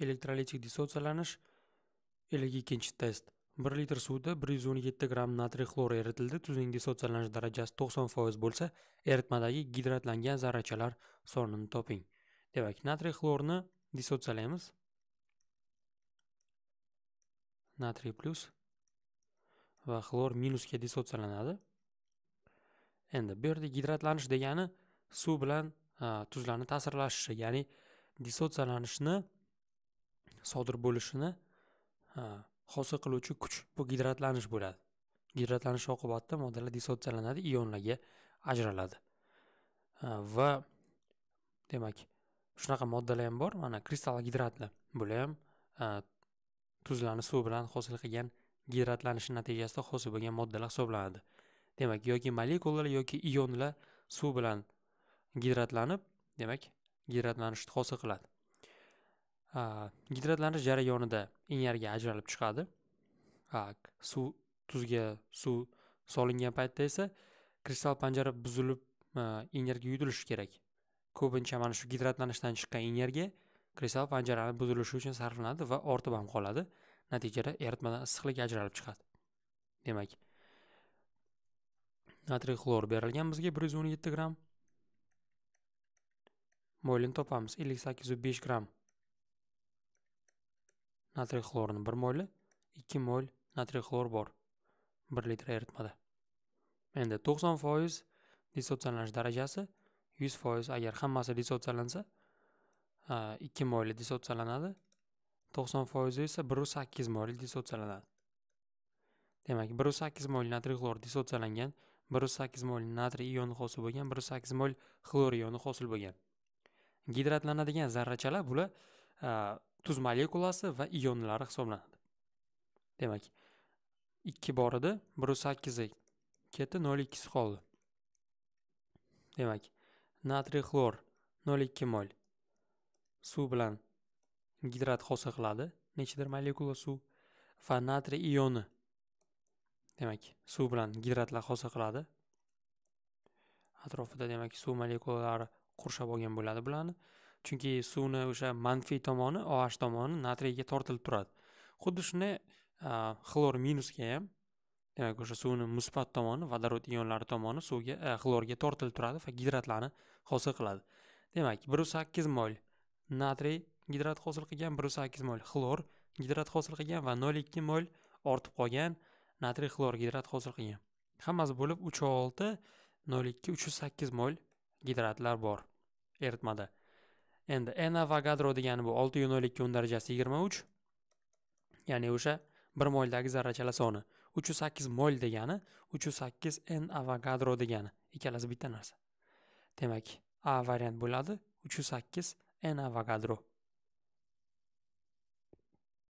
elektrolitik dissotsialanish 52 test 1 litr suvda 117 gramm natriy xlor eritildi tuzning dissotsialanish darajasi 90% bo'lsa eritmadagi gidratlangan zarrachalar sonini toping demak natriy xlorni dissotsiyalaymiz natriy plyus va xlor minusga dissotsialanadi endi bu yerda gidratlanish degani suv bilan tuzlarni ta'sirlashishi ya'ni dissotsialanishni sodir bo'lishini hosil qiluvchi kuch bu gidratlanish bo'ladi gidratlanish oqibatida moddalar dissotsiyalanadi ionlarga ajraladi va demak shunaqa moddalar ham bor mana kristall gidratlar bular ham tuzlarni suv bilan hosil qilgan gidratlanishi natijasida hosil bo'lgan moddalar hisoblanadi demak yoki molekulalar yoki ionlar suv bilan gidratlanib demak gidratlanishni hosil qiladi gidratlanish jarayonida energiya ajralib chiqadi suv tuzga suv solingan paytda esa kristall panjara buzilib energiya yutilishi kerak ko'pincha mana shu gidratlanishdan chiqqan energiya kristall panjarani buzilishi uchun sarflanadi va ortib ham qoladi natijada eritmadan issiqlik ajralib chiqadi demak natriy xlor berilgan bizga bir yuz o'n yetti gramm mo'ylin topamiz ellik yuz besh gramm natriy xlorni 1 molli 2 mol natriy xlor bor 1 litr eritmada endi 90 foiz dissotsialanish darajasi 100 foiz agar hammasi dissotsialansa 2 molli dissotsialanadi 90 foizi esa 1.8 molli dissotsialanadi demak 1.8 mol natriy xlor dissotsialangan 1.8 mol natriy ioni hosil bo'lgan 1.8 mol xlor ioni hosil bo'lgan gidratlanadigan zarrachalar bular tuz molekulasi va ionlari hisoblanadi demak ikki bor edi 1.8 sakkizi ketdi nol ikkisi qoldi demak natriy xlor nol ikki mol suv bilan gidrat hosil qiladi nechidir molekula suv va natriy ioni demak suv bilan gidratlar hosil qiladi atrofida demak suv molekulalari qurshab olgan bo'ladi bularni chunki suvni o'sha manfiy tomoni oh tomoni natriyga tortilib turadi xuddi shunday xlor minusga ham demak o'sha suvni musbat tomoni vodorod ionlari tomoni suvga xlorga tortilib turadi va gidratlarni hosil qiladi demak bir yuz sakkiz mol natriy gidrat hosil qilgan bir yuz sakkiz mol xlor gidrat hosil qilgan va nol ikki mol ortib qolgan natriy xlor gidrat hosil qilgan hammasi bo'lib uch olti nol ikki uch yuz sakkiz mol gidratlar bor eritmada endi n avogadro degani bu olti yuz o'n ikki o'n darajasi yigirma uch ya'ni o'sha bir moldagi zarrachalar soni uch yuz sakkiz mol degani uch yuz sakkiz n avogadro degani ikkalasi bitta narsa demak a variant bo'ladi uch yuz sakkiz n avogadro